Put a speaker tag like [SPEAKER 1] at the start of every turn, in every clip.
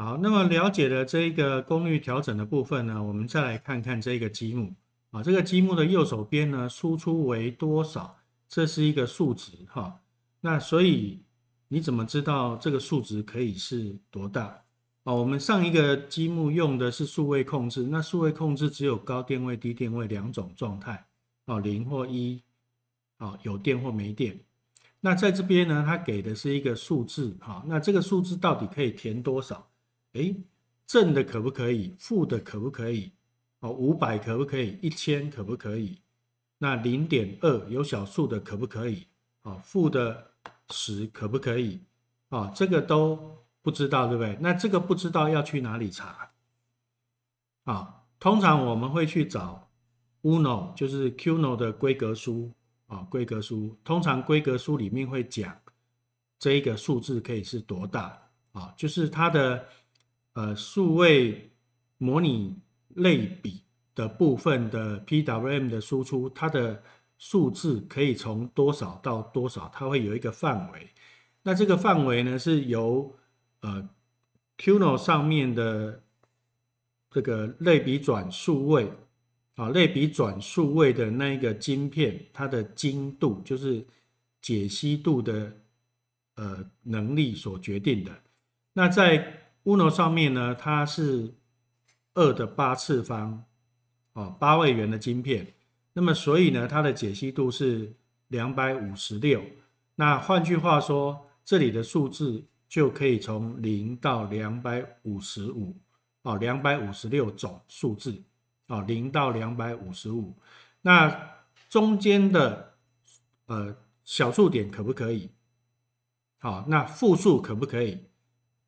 [SPEAKER 1] 好，那么了解了这个功率调整的部分呢？我们再来看看这个积木啊，这个积木的右手边呢，输出为多少？这是一个数值哈。那所以你怎么知道这个数值可以是多大？啊，我们上一个积木用的是数位控制，那数位控制只有高电位、低电位两种状态，哦，零或一，哦，有电或没电。那在这边呢，它给的是一个数字哈，那这个数字到底可以填多少？哎，正的可不可以？负的可不可以？哦，五百可不可以？一千可不可以？那零点二有小数的可不可以？哦，负的十可不可以？哦，这个都不知道对不对？那这个不知道要去哪里查？啊，通常我们会去找 Uno 就是 Qno 的规格书啊，规格书通常规格书里面会讲这一个数字可以是多大啊，就是它的。呃，数位模拟类比的部分的 P W M 的输出，它的数字可以从多少到多少，它会有一个范围。那这个范围呢，是由呃 Q No 上面的这个类比转数位啊，类比转数位的那一个晶片，它的精度就是解析度的呃能力所决定的。那在 Uno 上面呢，它是二的八次方，哦，八位元的晶片，那么所以呢，它的解析度是两百五十六。那换句话说，这里的数字就可以从零到两百五十五，哦，两百五十六种数字，哦，零到两百五十五。那中间的呃小数点可不可以？好，那负数可不可以？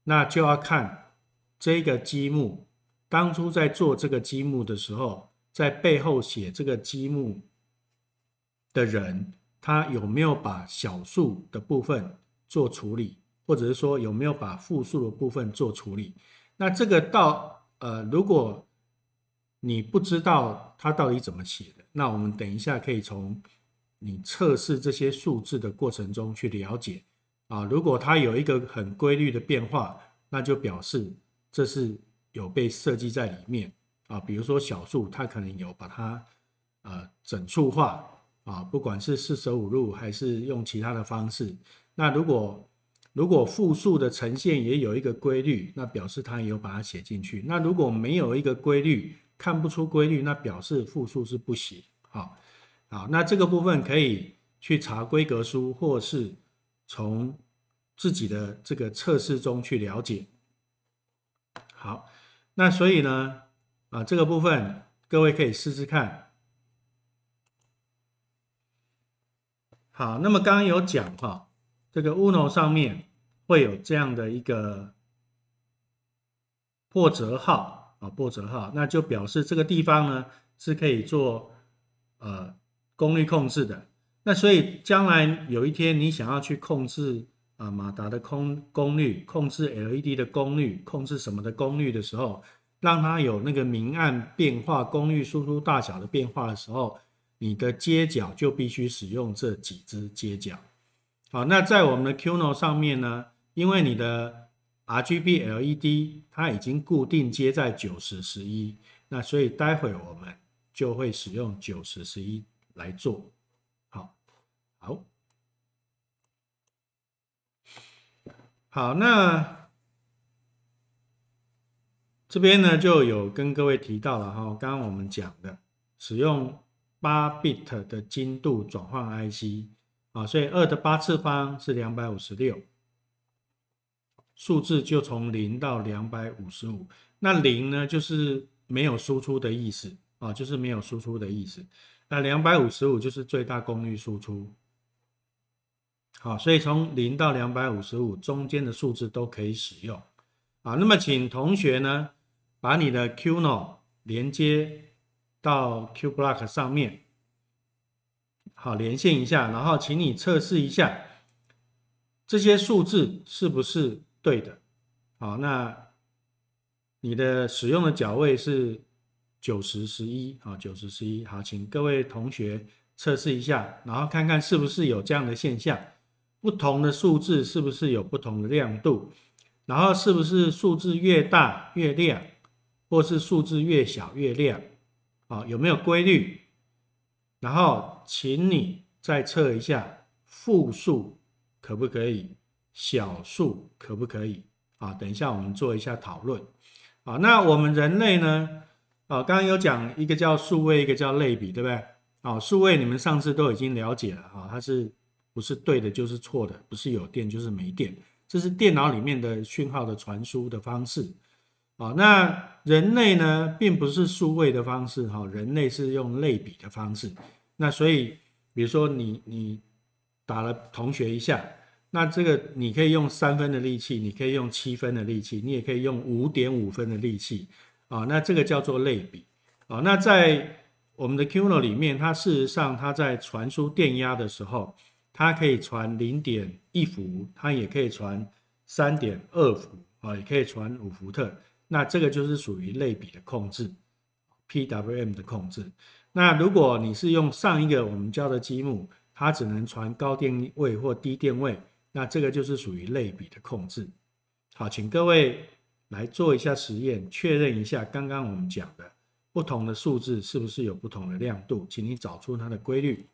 [SPEAKER 1] 那就要看这个积木当初在做这个积木的时候，在背后写这个积木的人，他有没有把小数的部分做处理，或者是说有没有把负数的部分做处理？那这个到呃，如果你不知道他到底怎么写的，那我们等一下可以从你测试这些数字的过程中去了解。啊，如果它有一个很规律的变化，那就表示这是有被设计在里面啊。比如说小数，它可能有把它呃整数化啊，不管是四舍五入还是用其他的方式。那如果如果复数的呈现也有一个规律，那表示它有把它写进去。那如果没有一个规律，看不出规律，那表示复数是不行。好，好，那这个部分可以去查规格书或是。从自己的这个测试中去了解。好，那所以呢，啊这个部分各位可以试试看。好，那么刚刚有讲哈，这个乌龙上面会有这样的一个破折号啊，破折号，那就表示这个地方呢是可以做呃功率控制的。那所以，将来有一天你想要去控制啊马达的空功率，控制 LED 的功率，控制什么的功率的时候，让它有那个明暗变化、功率输出大小的变化的时候，你的接脚就必须使用这几只接脚。好，那在我们的 Qno 上面呢，因为你的 RGB LED 它已经固定接在九十十一，那所以待会我们就会使用九十十一来做。好，好，那这边呢就有跟各位提到了哈，刚刚我们讲的使用八 bit 的精度转换 IC 啊，所以二的八次方是两百五十六，数字就从零到两百五十五，那零呢就是没有输出的意思啊，就是没有输出的意思，那两百五十五就是最大功率输出。好，所以从零到两百五十五中间的数字都可以使用。啊，那么请同学呢把你的 Qno 连接到 Qblock 上面，好，连线一下，然后请你测试一下这些数字是不是对的。好，那你的使用的脚位是九十十一啊，九十十一。好，请各位同学测试一下，然后看看是不是有这样的现象。不同的数字是不是有不同的亮度？然后是不是数字越大越亮，或是数字越小越亮？啊，有没有规律？然后请你再测一下负数可不可以，小数可不可以？啊，等一下我们做一下讨论。啊，那我们人类呢？啊，刚刚有讲一个叫数位，一个叫类比，对不对？啊，数位你们上次都已经了解了啊，它是。不是对的，就是错的；不是有电，就是没电。这是电脑里面的讯号的传输的方式。啊，那人类呢，并不是数位的方式，哈，人类是用类比的方式。那所以，比如说你你打了同学一下，那这个你可以用三分的力气，你可以用七分的力气，你也可以用五点五分的力气。啊，那这个叫做类比。啊，那在我们的电脑里面，它事实上它在传输电压的时候。它可以传零点一伏，它也可以传三点二伏，啊，也可以传五伏特。那这个就是属于类比的控制，PWM 的控制。那如果你是用上一个我们教的积木，它只能传高电位或低电位，那这个就是属于类比的控制。好，请各位来做一下实验，确认一下刚刚我们讲的不同的数字是不是有不同的亮度，请你找出它的规律。